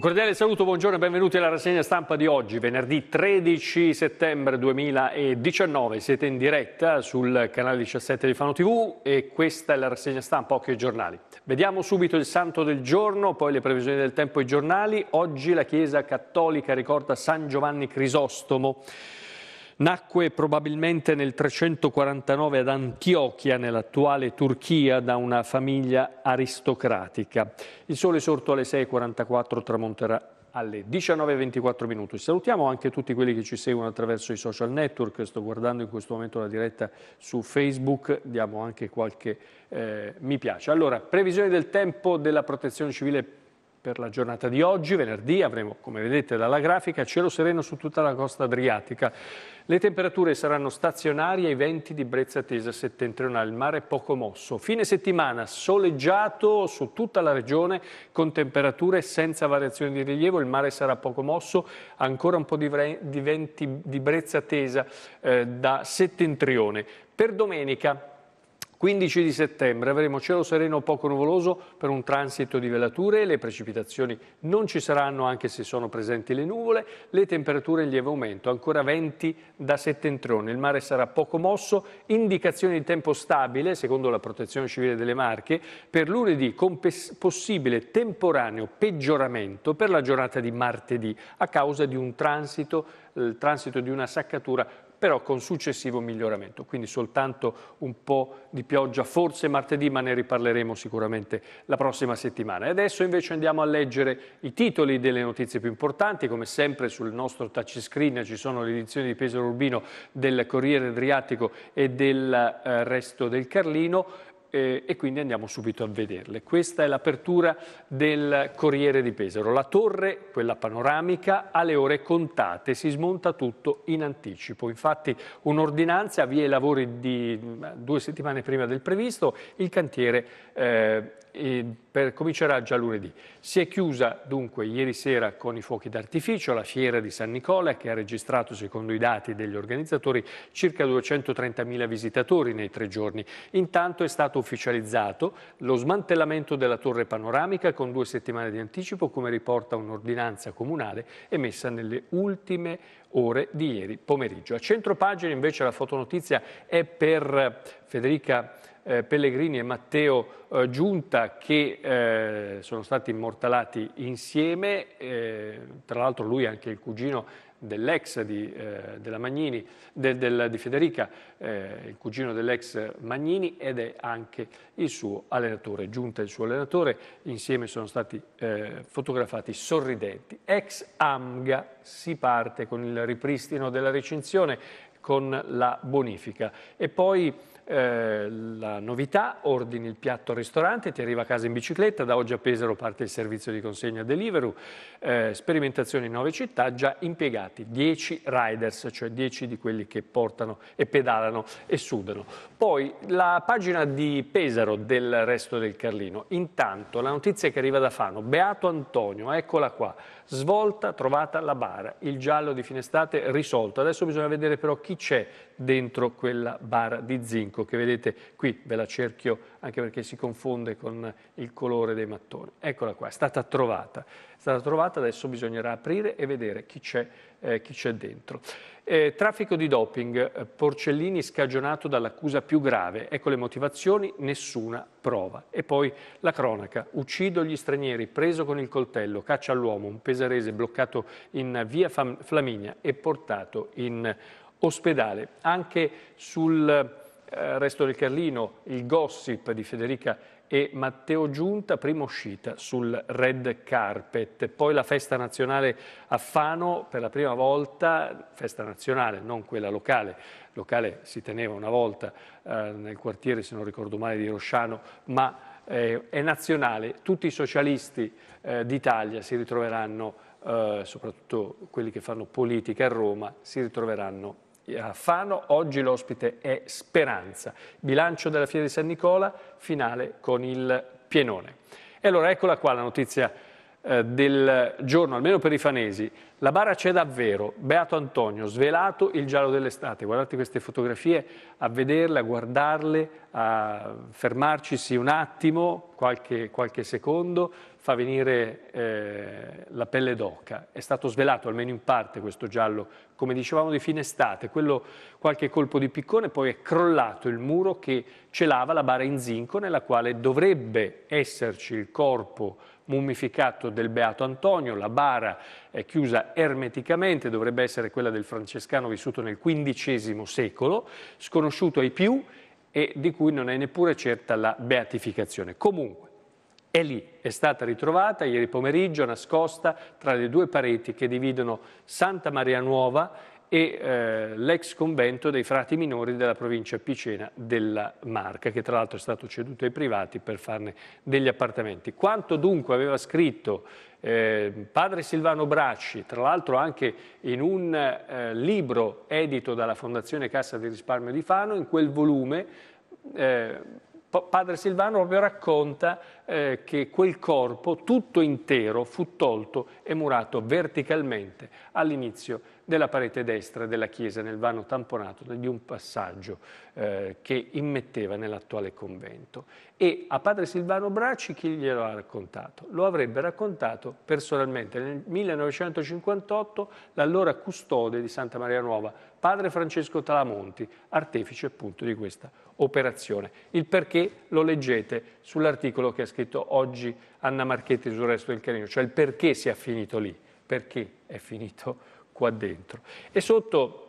Un cordiale saluto, buongiorno e benvenuti alla rassegna stampa di oggi, venerdì 13 settembre 2019. Siete in diretta sul canale 17 di Fano TV e questa è la rassegna stampa Occhio e giornali. Vediamo subito il santo del giorno, poi le previsioni del tempo e i giornali. Oggi la Chiesa Cattolica ricorda San Giovanni Crisostomo. Nacque probabilmente nel 349 ad Antiochia, nell'attuale Turchia, da una famiglia aristocratica. Il sole sorto alle 6.44 tramonterà alle 19.24 minuti. Salutiamo anche tutti quelli che ci seguono attraverso i social network, sto guardando in questo momento la diretta su Facebook, diamo anche qualche eh, mi piace. Allora, previsione del tempo della protezione civile per la giornata di oggi, venerdì avremo, come vedete dalla grafica, cielo sereno su tutta la costa adriatica. Le temperature saranno stazionarie, i venti di brezza tesa settentrionale, il mare poco mosso. Fine settimana soleggiato su tutta la regione con temperature senza variazioni di rilievo, il mare sarà poco mosso, ancora un po' di, venti di brezza tesa eh, da settentrione. Per domenica 15 di settembre avremo cielo sereno poco nuvoloso per un transito di velature, le precipitazioni non ci saranno anche se sono presenti le nuvole, le temperature in lieve aumento, ancora venti da settentrione, il mare sarà poco mosso, indicazioni di tempo stabile secondo la protezione civile delle Marche per lunedì con possibile temporaneo peggioramento per la giornata di martedì a causa di un transito, il transito di una saccatura però con successivo miglioramento, quindi soltanto un po' di pioggia, forse martedì, ma ne riparleremo sicuramente la prossima settimana. E adesso invece andiamo a leggere i titoli delle notizie più importanti, come sempre sul nostro touchscreen ci sono le edizioni di Pesaro Urbino del Corriere Adriatico e del eh, resto del Carlino eh, e quindi andiamo subito a vederle. Questa è l'apertura del Corriere di Pesaro. La torre, quella panoramica, ha le ore contate, si smonta tutto in anticipo. Infatti un'ordinanza avvia i lavori di mm, due settimane prima del previsto, il cantiere eh, per, comincerà già lunedì. Si è chiusa dunque ieri sera con i fuochi d'artificio la fiera di San Nicola che ha registrato, secondo i dati degli organizzatori, circa 230.000 visitatori nei tre giorni. Intanto è stato ufficializzato lo smantellamento della torre panoramica con due settimane di anticipo, come riporta un'ordinanza comunale emessa nelle ultime ore di ieri pomeriggio. A centro pagina invece la fotonotizia è per Federica eh, Pellegrini e Matteo eh, Giunta che eh, sono stati immortalati insieme, eh, tra l'altro lui è anche il cugino dell'ex di, eh, della Magnini, del, del, di Federica, eh, il cugino dell'ex Magnini ed è anche il suo allenatore. Giunta e il suo allenatore insieme sono stati fotografati sorridenti, ex Amga si parte con il ripristino della recinzione, con la bonifica. E poi eh, la novità, ordini il piatto al ristorante, ti arriva a casa in bicicletta, da oggi a Pesaro parte il servizio di consegna Deliveroo, eh, sperimentazione in nove città, già impiegati 10 riders, cioè 10 di quelli che portano e pedalano e sudano. Poi la pagina di Pesaro del resto del Carlino, intanto la notizia che arriva da Fano, Beato Antonio, eccola qua, svolta, trovata la bara, il giallo di fine estate risolto. Adesso bisogna vedere però chi c'è dentro quella bara di zinco che vedete qui, ve la cerchio anche perché si confonde con il colore dei mattoni. Eccola qua, è stata trovata, è stata trovata, adesso bisognerà aprire e vedere chi c'è eh, chi c'è dentro. Eh, traffico di doping, eh, Porcellini scagionato dall'accusa più grave. Ecco le motivazioni, nessuna prova. E poi la cronaca, uccido gli stranieri, preso con il coltello, caccia all'uomo, un pesarese bloccato in via Fam Flaminia e portato in ospedale. Anche sul... Eh, resto del Carlino, il gossip di Federica e Matteo Giunta, prima uscita sul red carpet. Poi la festa nazionale a Fano, per la prima volta, festa nazionale, non quella locale. Locale si teneva una volta eh, nel quartiere, se non ricordo male, di Rosciano, ma eh, è nazionale. Tutti i socialisti eh, d'Italia si ritroveranno, eh, soprattutto quelli che fanno politica a Roma, si ritroveranno a eh, Fano, oggi l'ospite è Speranza. Bilancio della Fiera di San Nicola, finale con il Pienone. E allora eccola qua la notizia eh, del giorno, almeno per i fanesi, la bara c'è davvero, Beato Antonio, svelato il giallo dell'estate. Guardate queste fotografie, a vederle, a guardarle, a fermarcisi un attimo, qualche, qualche secondo, fa venire eh, la pelle d'oca. È stato svelato almeno in parte questo giallo, come dicevamo di fine estate, quello qualche colpo di piccone, poi è crollato il muro che celava la bara in zinco nella quale dovrebbe esserci il corpo mummificato del Beato Antonio, la bara è chiusa ermeticamente, dovrebbe essere quella del francescano vissuto nel XV secolo, sconosciuto ai più e di cui non è neppure certa la beatificazione. Comunque, è lì, è stata ritrovata ieri pomeriggio nascosta tra le due pareti che dividono Santa Maria Nuova e eh, l'ex convento dei frati minori della provincia Picena della Marca, che tra l'altro è stato ceduto ai privati per farne degli appartamenti. Quanto dunque aveva scritto eh, padre Silvano Bracci, tra l'altro anche in un eh, libro edito dalla Fondazione Cassa di Risparmio di Fano, in quel volume eh, padre Silvano proprio racconta eh, che quel corpo tutto intero fu tolto e murato verticalmente all'inizio della parete destra della chiesa nel vano tamponato di un passaggio eh, che immetteva nell'attuale convento. E a padre Silvano Bracci chi glielo ha raccontato? Lo avrebbe raccontato personalmente nel 1958 l'allora custode di Santa Maria Nuova padre Francesco Talamonti, artefice appunto di questa operazione. Il perché lo leggete sull'articolo che ha scritto oggi Anna Marchetti sul resto del Carino, cioè il perché si è finito lì, perché è finito qua dentro. E sotto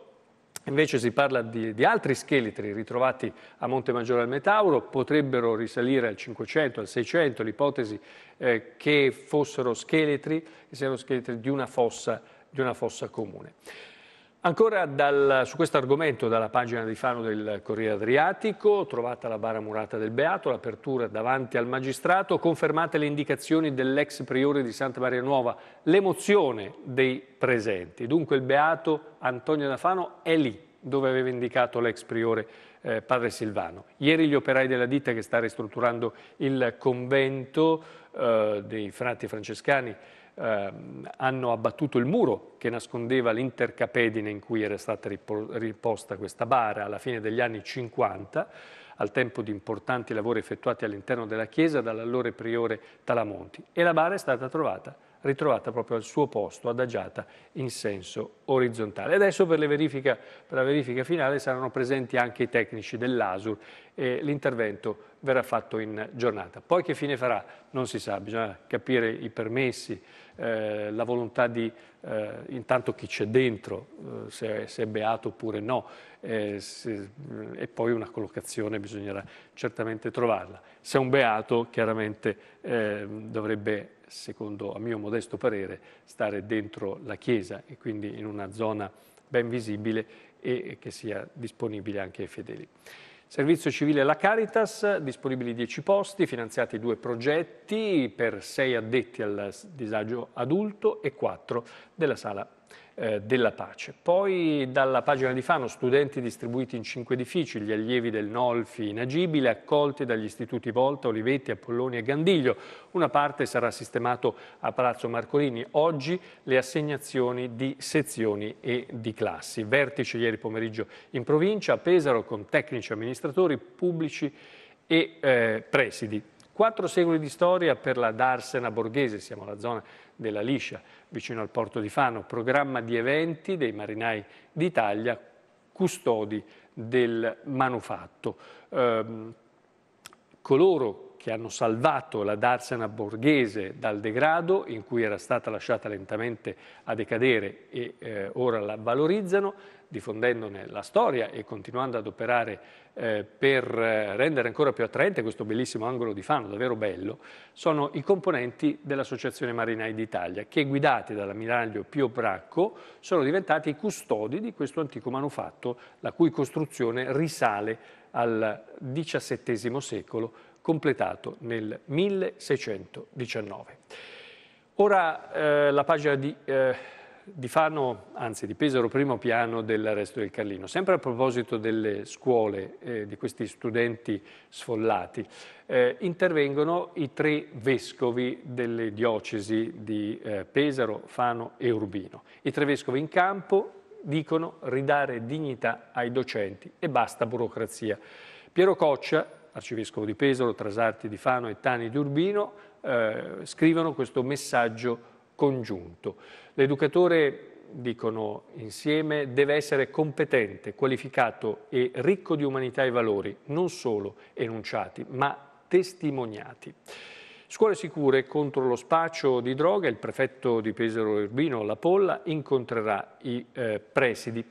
Invece si parla di, di, altri scheletri ritrovati a Monte Maggiore al Metauro, potrebbero risalire al 500, al 600, l'ipotesi eh, che fossero scheletri, che siano scheletri di una fossa, di una fossa comune. Ancora dal, su questo argomento, dalla pagina di Fano del Corriere Adriatico, trovata la bara murata del Beato, l'apertura davanti al magistrato, confermate le indicazioni dell'ex priore di Santa Maria Nuova, l'emozione dei presenti. Dunque il Beato Antonio da Fano è lì dove aveva indicato l'ex priore eh, padre Silvano. Ieri gli operai della ditta che sta ristrutturando il convento eh, dei frati francescani Ehm, hanno abbattuto il muro che nascondeva l'intercapedine in cui era stata riposta questa bara alla fine degli anni 50, al tempo di importanti lavori effettuati all'interno della chiesa dall'allora priore Talamonti. E la bara è stata trovata, ritrovata proprio al suo posto, adagiata in senso orizzontale. Adesso per, verifica, per la verifica finale saranno presenti anche i tecnici dell'ASUR e l'intervento verrà fatto in giornata. Poi che fine farà? Non si sa, bisogna capire i permessi, eh, la volontà di eh, intanto chi c'è dentro, eh, se, se, è beato oppure no, eh, se, eh, e poi una collocazione bisognerà certamente trovarla. Se è un beato chiaramente ehm, dovrebbe, secondo a mio modesto parere, stare dentro la Chiesa e quindi in una zona ben visibile e che sia disponibile anche ai fedeli. Servizio civile La Caritas, disponibili 10 posti, finanziati due progetti per 6 addetti al disagio adulto e 4 della sala eh, della pace. Poi dalla pagina di Fano, studenti distribuiti in cinque edifici, gli allievi del Nolfi in Agibile, accolti dagli istituti Volta, Olivetti, Apollonia e Gandiglio. Una parte sarà sistemato a Palazzo Marcolini. Oggi le assegnazioni di sezioni e di classi. Vertice ieri pomeriggio in provincia, a Pesaro, con tecnici, amministratori, pubblici e eh, presidi. Quattro secoli di storia per la Darsena Borghese, siamo alla zona della Liscia, vicino al porto di Fano, programma di eventi dei marinai d'Italia, custodi del manufatto. Eh, coloro che hanno salvato la Darsena borghese dal degrado in cui era stata lasciata lentamente a decadere e eh, ora la valorizzano, diffondendone la storia e continuando ad operare eh, per eh, rendere ancora più attraente questo bellissimo angolo di Fano, davvero bello, sono i componenti dell'Associazione Marinai d'Italia che, guidati dall'ammiraglio Pio Bracco, sono diventati i custodi di questo antico manufatto, la cui costruzione risale al XVII secolo, completato nel 1619. Ora eh, la pagina di, eh, di, Fano, anzi di Pesaro, primo piano dell'arresto del Carlino. Sempre a proposito delle scuole, eh, di questi studenti sfollati, eh, intervengono i tre vescovi delle diocesi di eh, Pesaro, Fano e Urbino. I tre vescovi in campo dicono ridare dignità ai docenti e basta burocrazia. Piero Coccia, arcivescovo di Pesaro, Trasarti di Fano e Tani di Urbino, eh, scrivono questo messaggio congiunto. L'educatore dicono insieme, deve essere competente, qualificato e ricco di umanità e valori, non solo enunciati, ma testimoniati. Scuole sicure contro lo spaccio di droga, il prefetto di Pesaro Urbino La Polla incontrerà i eh, presidi.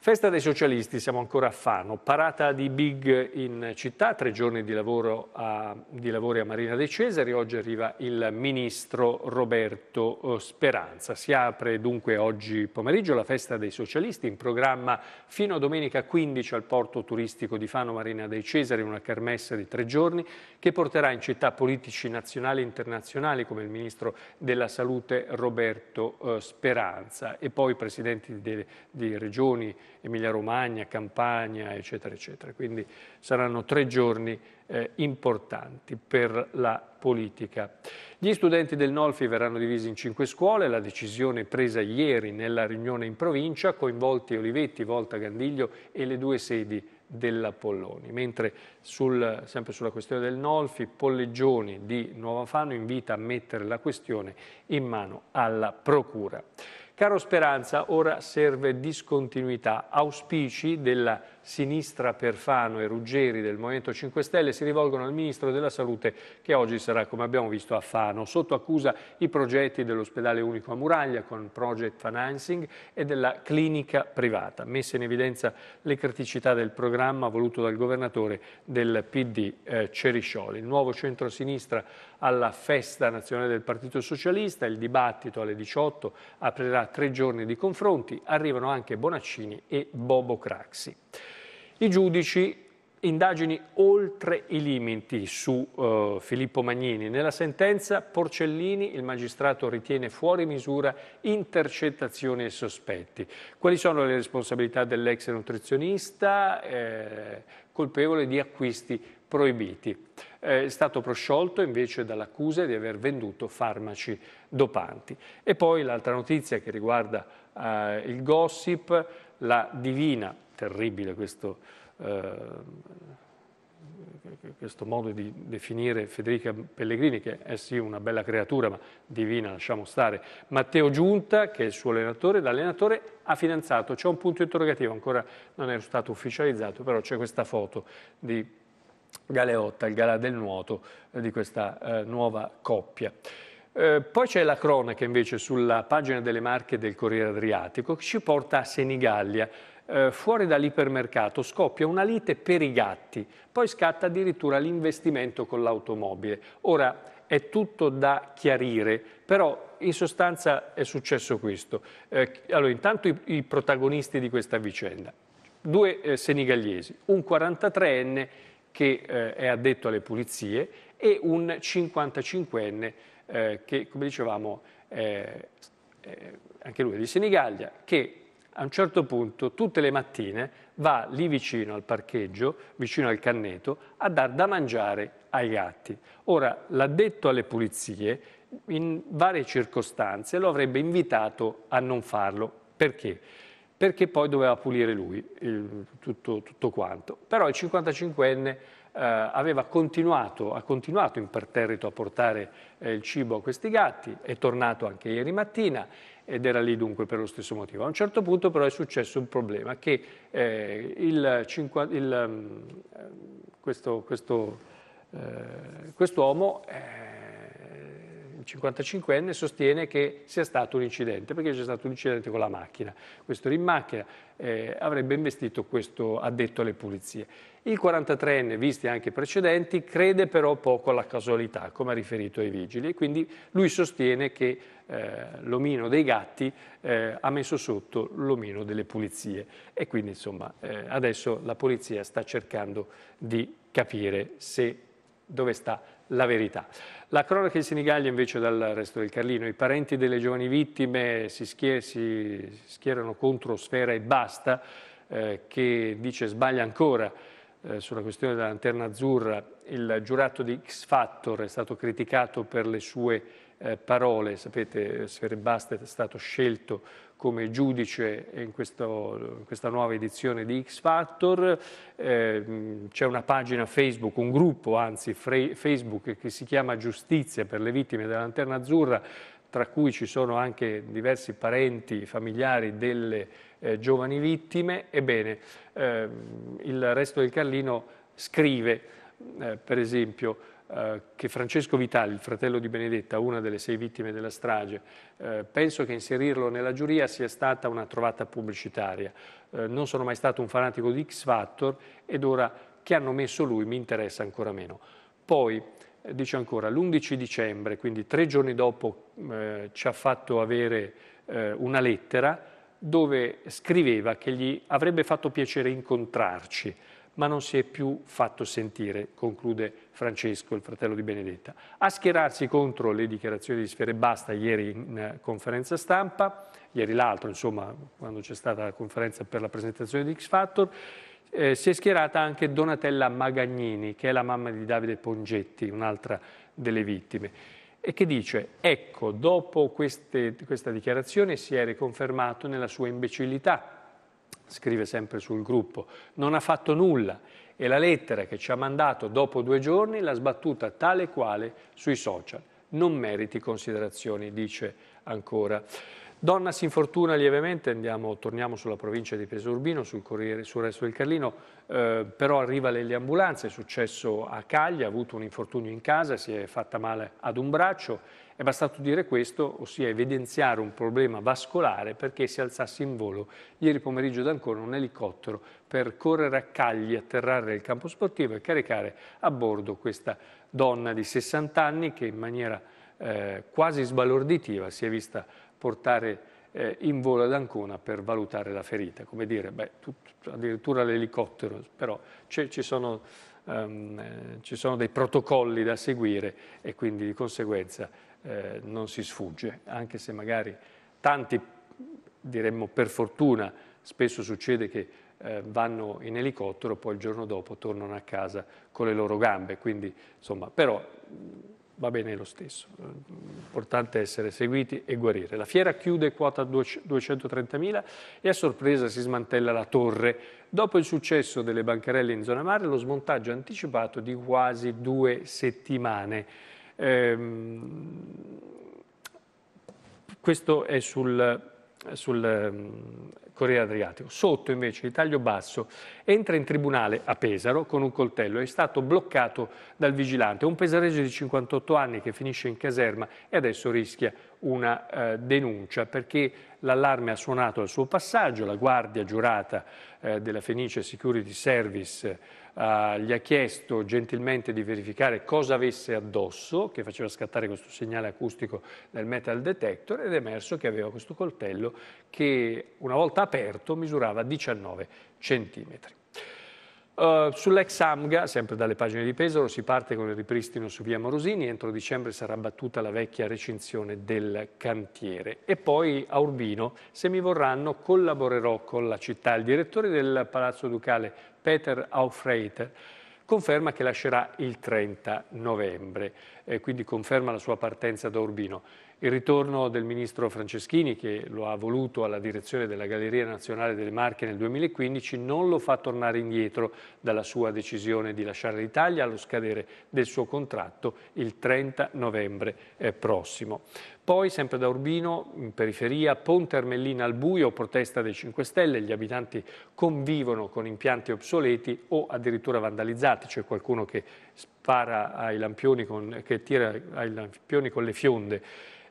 Festa dei socialisti, siamo ancora a Fano, parata di Big in città, tre giorni di, lavoro a, di lavori a Marina dei Cesari, oggi arriva il ministro Roberto eh, Speranza. Si apre dunque oggi pomeriggio la festa dei socialisti, in programma fino a domenica 15 al porto turistico di Fano Marina dei Cesari, una kermesse di tre giorni che porterà in città politici nazionali e internazionali come il ministro della salute Roberto eh, Speranza e poi presidenti di, di regioni Emilia Romagna, Campania, eccetera, eccetera. Quindi saranno tre giorni eh, importanti per la politica. Gli studenti del Nolfi verranno divisi in cinque scuole, la decisione presa ieri nella riunione in provincia, coinvolti Olivetti, Volta Gandiglio e le due sedi della Polloni. mentre sul, sempre sulla questione del Nolfi, Polleggioni di Nuova Fano invita a mettere la questione in mano alla Procura. Caro Speranza, ora serve discontinuità. Auspici della sinistra Perfano e Ruggeri del Movimento 5 Stelle si rivolgono al Ministro della Salute che oggi sarà, come abbiamo visto, a Fano. Sotto accusa i progetti dell'ospedale unico a Muraglia con project financing e della clinica privata. Messe in evidenza le criticità del programma voluto dal governatore del PD eh, Ceriscioli. Il nuovo centro-sinistra alla festa nazionale del Partito Socialista, il dibattito alle 18 aprirà tre giorni di confronti, arrivano anche Bonaccini e Bobo Craxi. I giudici indagini oltre i limiti su uh, Filippo Magnini. Nella sentenza Porcellini, il magistrato ritiene fuori misura intercettazioni e sospetti. Quali sono le responsabilità dell'ex nutrizionista eh, colpevole di acquisti proibiti. È stato prosciolto invece dall'accusa di aver venduto farmaci dopanti. E poi l'altra notizia che riguarda eh, il gossip, la divina, terribile questo, eh, questo modo di definire Federica Pellegrini, che è sì una bella creatura, ma divina, lasciamo stare, Matteo Giunta, che è il suo allenatore, l'allenatore ha finanziato, c'è un punto interrogativo, ancora non è stato ufficializzato, però c'è questa foto di Galeotta, il galà del nuoto eh, di questa eh, nuova coppia. Eh, poi c'è la cronaca invece sulla pagina delle marche del Corriere Adriatico che ci porta a Senigallia. Eh, fuori dall'ipermercato scoppia una lite per i gatti, poi scatta addirittura l'investimento con l'automobile. Ora è tutto da chiarire, però in sostanza è successo questo. Eh, allora, intanto i, i, protagonisti di questa vicenda. Due eh, senigallesi, un 43enne che eh, è addetto alle pulizie e un 55enne eh, che, come dicevamo, è anche lui è di Senigallia, che a un certo punto tutte le mattine va lì vicino al parcheggio, vicino al canneto, a dar da mangiare ai gatti. Ora, l'addetto alle pulizie in varie circostanze lo avrebbe invitato a non farlo. Perché? perché poi doveva pulire lui il, tutto, tutto, quanto. Però il 55enne eh, aveva continuato, ha continuato imperterrito a portare eh, il cibo a questi gatti, è tornato anche ieri mattina ed era lì dunque per lo stesso motivo. A un certo punto però è successo un problema, che eh, il, il, mm, eh, questo, questo, eh, quest'uomo eh, 55enne, sostiene che sia stato un incidente, perché c'è stato un incidente con la macchina. Questo era in macchina, eh, avrebbe investito questo addetto alle pulizie. Il 43enne, visti anche i precedenti, crede però poco alla casualità, come ha riferito ai vigili, e quindi lui sostiene che eh, l'omino dei gatti eh, ha messo sotto l'omino delle pulizie. E quindi, insomma, eh, adesso la polizia sta cercando di capire se dove sta la verità. La cronaca di Sinigaglia invece dal resto del Carlino, i parenti delle giovani vittime si, schier si schierano contro Sfera e Basta, eh, che dice sbaglia ancora eh, sulla questione della lanterna azzurra, il giurato di X Factor è stato criticato per le sue eh, parole, sapete eh, Sfera e Basta è stato scelto come giudice in, questo, in, questa nuova edizione di X Factor, eh, c'è una pagina Facebook, un gruppo anzi Facebook che si chiama Giustizia per le vittime della Lanterna Azzurra, tra cui ci sono anche diversi parenti, familiari delle eh, giovani vittime, ebbene eh, il resto del Carlino scrive eh, per esempio eh, che Francesco Vitali, il fratello di Benedetta, una delle sei vittime della strage, eh, penso che inserirlo nella giuria sia stata una trovata pubblicitaria. Eh, non sono mai stato un fanatico di X Factor ed ora che hanno messo lui mi interessa ancora meno. Poi, eh, dice ancora, l'11 dicembre, quindi tre giorni dopo, ci ha fatto avere una lettera dove scriveva che gli avrebbe fatto piacere incontrarci ma non si è più fatto sentire, conclude Francesco, il fratello di Benedetta. A schierarsi contro le dichiarazioni di Sfere Basta ieri in eh, conferenza stampa, ieri l'altro, insomma, quando c'è stata la conferenza per la presentazione di X Factor, eh, si è schierata anche Donatella Magagnini, che è la mamma di Davide Pongetti, un'altra delle vittime e che dice, ecco, dopo queste, questa dichiarazione si è riconfermato nella sua imbecillità, scrive sempre sul gruppo, non ha fatto nulla e la lettera che ci ha mandato dopo due giorni l'ha sbattuta tale e quale sui social. Non meriti considerazioni, dice ancora. Donna si infortuna lievemente, andiamo, torniamo sulla provincia di Pesorbino, sul, Corriere, sul resto del Carlino, eh, però arriva le, le ambulanze, è successo a Caglia, ha avuto un infortunio in casa, si è fatta male ad un braccio è bastato dire questo, ossia evidenziare un problema vascolare perché si alzasse in volo ieri pomeriggio da Ancona un elicottero per correre a Cagli, atterrare nel campo sportivo e caricare a bordo questa donna di 60 anni che in maniera eh, quasi sbalorditiva si è vista portare eh, in volo ad Ancona per valutare la ferita. Come dire, beh, tutto, addirittura l'elicottero, però ci sono... Um, ci sono dei protocolli da seguire e quindi di conseguenza eh, non si sfugge, anche se magari tanti, diremmo per fortuna, spesso succede che eh, vanno in elicottero, poi il giorno dopo tornano a casa con le loro gambe, quindi insomma, però va bene lo stesso, l'importante è essere seguiti e guarire. La fiera chiude quota 230.000 e a sorpresa si smantella la torre. Dopo il successo delle bancarelle in zona mare, lo smontaggio anticipato di quasi due settimane. Ehm, questo è sul, sul ehm, Corriere Adriatico. Sotto invece di taglio basso entra in tribunale a Pesaro con un coltello, è stato bloccato dal vigilante, un pesareggio di 58 anni che finisce in caserma e adesso rischia una eh, denuncia perché l'allarme ha suonato al suo passaggio, la guardia giurata eh, della Fenice Security Service eh, gli ha chiesto gentilmente di verificare cosa avesse addosso, che faceva scattare questo segnale acustico del metal detector ed è emerso che aveva questo coltello che una volta aperto misurava 19 centimetri. Uh, Sull'ex AMGA, sempre dalle pagine di Pesaro, si parte con il ripristino su via Morosini, entro dicembre sarà battuta la vecchia recinzione del cantiere. E poi a Urbino, se mi vorranno, collaborerò con la città. Il direttore del Palazzo Ducale Peter Aufreiter, conferma che lascerà il 30 novembre, eh, quindi conferma la sua partenza da Urbino. Il ritorno del ministro Franceschini, che lo ha voluto alla direzione della Galleria Nazionale delle Marche nel 2015, non lo fa tornare indietro dalla sua decisione di lasciare l'Italia allo scadere del suo contratto il 30 novembre eh, prossimo. Poi, sempre da Urbino, in periferia, Ponte Ermellina al buio, protesta dei 5 Stelle, gli abitanti convivono con impianti obsoleti o addirittura vandalizzati, c'è qualcuno che spara ai lampioni con, che tira ai lampioni con le fionde.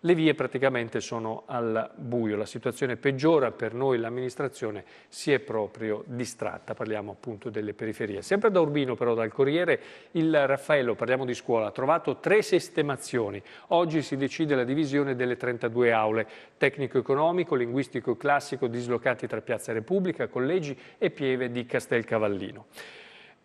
Le vie praticamente sono al buio, la situazione peggiora per noi, l'amministrazione si è proprio distratta, parliamo appunto delle periferie. Sempre da Urbino però, dal Corriere, il Raffaello, parliamo di scuola, ha trovato tre sistemazioni, oggi si decide la divisione gestione delle 32 aule, tecnico-economico, linguistico e classico dislocati tra Piazza Repubblica, collegi e pieve di Castelcavallino.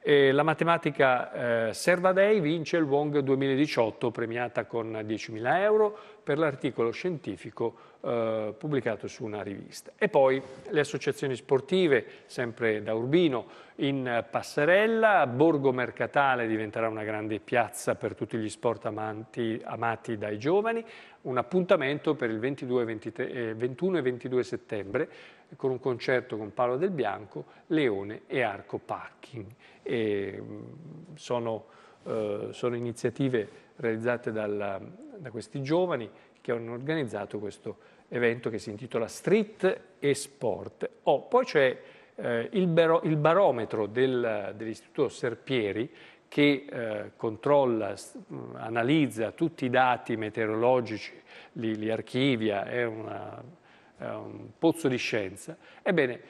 E la matematica eh, Servadei vince il Wong 2018, premiata con 10.000 euro per l'articolo scientifico eh, pubblicato su una rivista. E poi le associazioni sportive, sempre da Urbino, in passerella, Borgo Mercatale diventerà una grande piazza per tutti gli sport amanti, amati dai giovani, un appuntamento per il 22, 23, eh, 21 e 22 settembre con un concerto con Paolo Del Bianco, Leone e Arco Parking. E mm, sono, eh, sono, iniziative realizzate dalla, da questi giovani che hanno organizzato questo evento che si intitola Street e Sport. Oh, poi c'è eh, il, baro, il, barometro del, dell'Istituto Serpieri che eh, controlla, mm, analizza tutti i dati meteorologici, li, li archivia, è una un pozzo di scienza, ebbene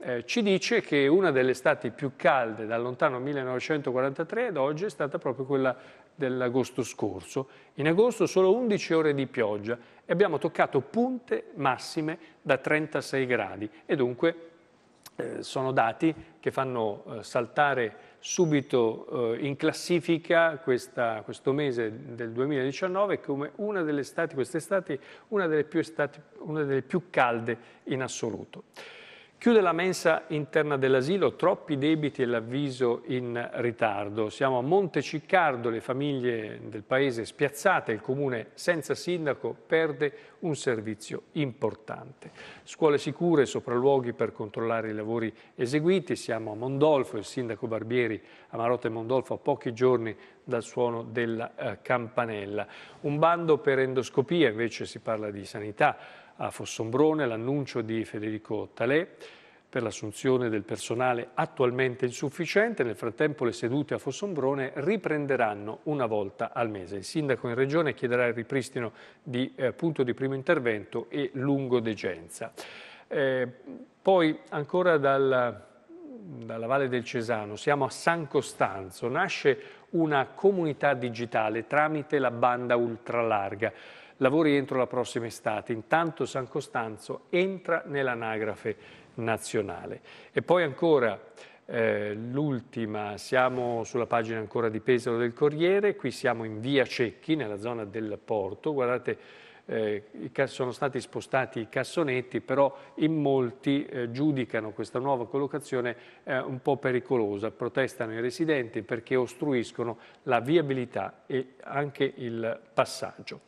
eh, ci dice che una delle estati più calde dal lontano 1943 ad oggi è stata proprio quella dell'agosto scorso. In agosto solo 11 ore di pioggia e abbiamo toccato punte massime da 36 gradi e dunque eh, sono dati che fanno eh, saltare subito eh, in classifica questa, questo mese del 2019 come una delle, estati, quest'estate, una delle, più, estati, una delle più calde in assoluto. Chiude la mensa interna dell'asilo, troppi debiti e l'avviso in ritardo. Siamo a Monteciccardo, le famiglie del paese spiazzate, il comune senza sindaco perde un servizio importante. Scuole sicure, sopralluoghi per controllare i lavori eseguiti. Siamo a Mondolfo, il sindaco Barbieri a Marotta e Mondolfo a pochi giorni dal suono della eh, campanella. Un bando per endoscopia, invece si parla di sanità a Fossombrone l'annuncio di Federico Talè per l'assunzione del personale attualmente insufficiente. Nel frattempo le sedute a Fossombrone riprenderanno una volta al mese. Il sindaco in regione chiederà il ripristino di eh, punto di primo intervento e lungo degenza. Eh, poi ancora dal, dalla Valle del Cesano, siamo a San Costanzo, nasce una comunità digitale tramite la banda ultralarga lavori entro la prossima estate. Intanto San Costanzo entra nell'anagrafe nazionale. E poi ancora eh, l'ultima, siamo sulla pagina ancora di Pesaro del Corriere, qui siamo in via Cecchi, nella zona del porto, guardate eh, sono stati spostati i cassonetti, però in molti eh, giudicano questa nuova collocazione eh, un po' pericolosa, protestano i residenti perché ostruiscono la viabilità e anche il passaggio.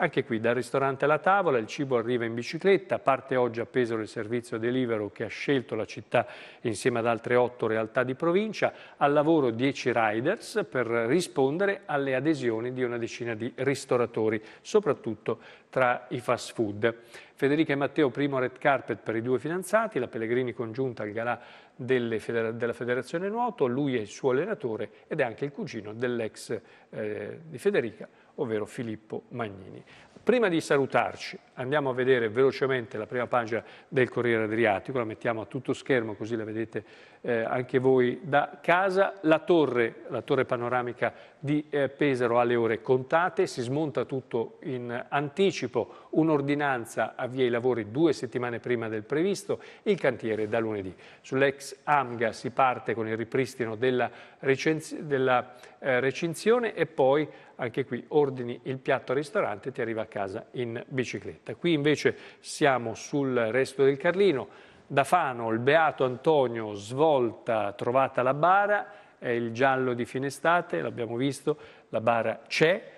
Anche qui dal ristorante alla tavola il cibo arriva in bicicletta, parte oggi appeso Pesaro il servizio Delivero che ha scelto la città insieme ad altre otto realtà di provincia, al lavoro 10 riders per rispondere alle adesioni di una decina di ristoratori, soprattutto tra i fast food. Federica e Matteo, primo red carpet per i due fidanzati, la Pellegrini congiunta al galà feder della Federazione Nuoto, lui è il suo allenatore ed è anche il cugino dell'ex eh, di Federica, ovvero Filippo Magnini. Prima di salutarci andiamo a vedere velocemente la prima pagina del Corriere Adriatico, la mettiamo a tutto schermo così la vedete eh, anche voi da casa, la torre, la torre panoramica di eh, Pesaro le ore contate, si smonta tutto in anticipo, un'ordinanza avvia i lavori due settimane prima del previsto, il cantiere da lunedì. Sull'ex AMGA si parte con il ripristino della, recens della eh, recinzione e poi anche qui ordini il piatto al ristorante e ti arriva a casa in bicicletta. Qui invece siamo sul resto del Carlino, da Fano il Beato Antonio svolta trovata la bara, è il giallo di fine estate, l'abbiamo visto, la bara c'è,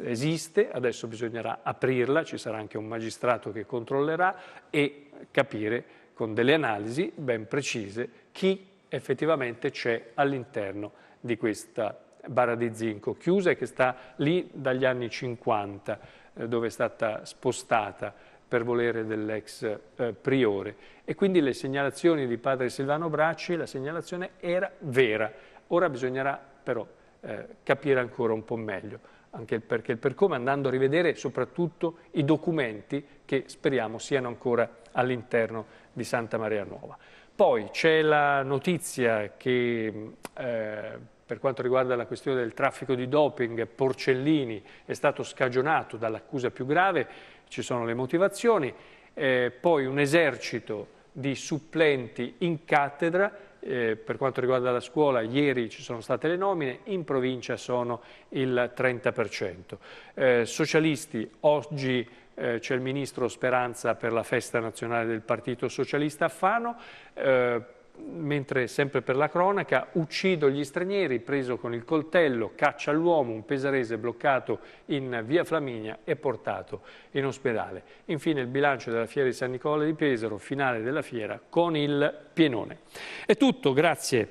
esiste, adesso bisognerà aprirla, ci sarà anche un magistrato che controllerà e capire con delle analisi ben precise chi effettivamente c'è all'interno di questa bara. Barra di Zinco, chiusa e che sta lì dagli anni 50, eh, dove è stata spostata per volere dell'ex eh, priore. E quindi le segnalazioni di padre Silvano Bracci, la segnalazione era vera. Ora bisognerà però eh, capire ancora un po' meglio, anche il perché e il per come, andando a rivedere soprattutto i documenti che speriamo siano ancora all'interno di Santa Maria Nuova. Poi c'è la notizia che mm, eh, per quanto riguarda la questione del traffico di doping, Porcellini è stato scagionato dall'accusa più grave, ci sono le motivazioni, eh, poi un esercito di supplenti in cattedra, eh, per quanto riguarda la scuola ieri ci sono state le nomine, in provincia sono il 30%. Eh, socialisti, oggi eh, c'è il ministro Speranza per la festa nazionale del Partito Socialista a Fano, eh, mentre sempre per la cronaca, uccido gli stranieri, preso con il coltello, caccia all'uomo, un pesarese bloccato in via Flaminia e portato in ospedale. Infine il bilancio della Fiera di San Nicola di Pesaro, finale della fiera con il pienone. È tutto, grazie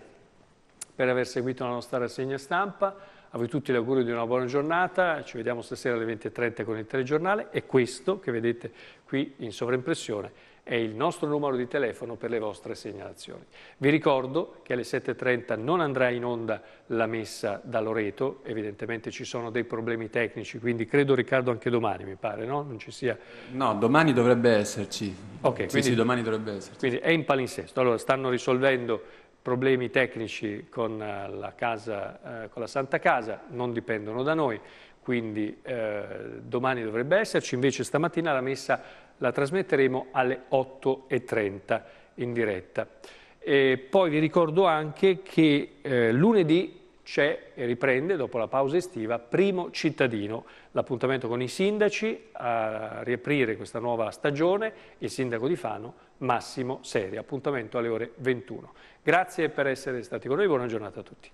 per aver seguito la nostra rassegna stampa. A voi tutti l'augurio di una buona giornata, ci vediamo stasera alle 20.30 con il telegiornale e questo che vedete qui in sovraimpressione è il nostro numero di telefono per le vostre segnalazioni. Vi ricordo che alle 7.30 non andrà in onda la messa da Loreto, evidentemente ci sono dei problemi tecnici, quindi credo Riccardo anche domani mi pare, no? Non ci sia... No, domani dovrebbe esserci. Ok, sì, quindi, sì, domani dovrebbe esserci. Quindi è in palinsesto, allora stanno risolvendo problemi tecnici con eh, la, casa, eh, con la Santa Casa, non dipendono da noi, quindi eh, domani dovrebbe esserci, invece stamattina la messa la trasmetteremo alle 8.30 in diretta. E poi vi ricordo anche che eh, lunedì c'è e riprende, dopo la pausa estiva, Primo Cittadino, l'appuntamento con i sindaci a riaprire questa nuova stagione, il sindaco di Fano, Massimo Seri, appuntamento alle ore 21. Grazie per essere stati con noi, buona giornata a tutti.